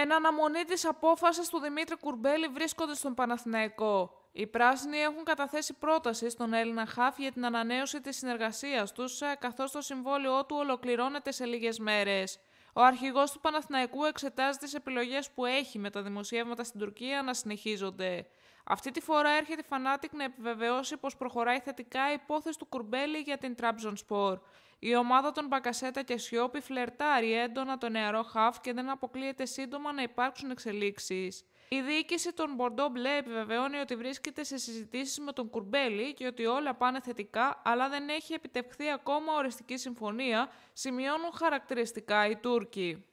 Εν αναμονή της απόφασης του Δημήτρη Κουρμπέλη βρίσκονται στον Παναθηναϊκό. Οι πράσινοι έχουν καταθέσει πρόταση στον Έλληνα Χαφ για την ανανέωση της συνεργασίας τους ε, καθώς το συμβόλαιό του ολοκληρώνεται σε λίγες μέρες. Ο αρχηγός του Παναθηναϊκού εξετάζει τις επιλογές που έχει με τα δημοσιεύματα στην Τουρκία να συνεχίζονται. Αυτή τη φορά έρχεται η Φανάτικ να επιβεβαιώσει πως προχωράει θετικά η υπόθεση του Κουρμπέλη για την Trabzonspor. Η ομάδα των Μπακασέτα και Σιώπη φλερτάρει έντονα το νεαρό Χαφ και δεν αποκλείεται σύντομα να υπάρξουν εξελίξεις. Η διοίκηση των Μπορντό Μπλε επιβεβαιώνει ότι βρίσκεται σε συζητήσεις με τον Κουρμπέλη και ότι όλα πάνε θετικά, αλλά δεν έχει επιτευχθεί ακόμα οριστική συμφωνία, σημειώνουν χαρακτηριστικά οι Τούρκοι.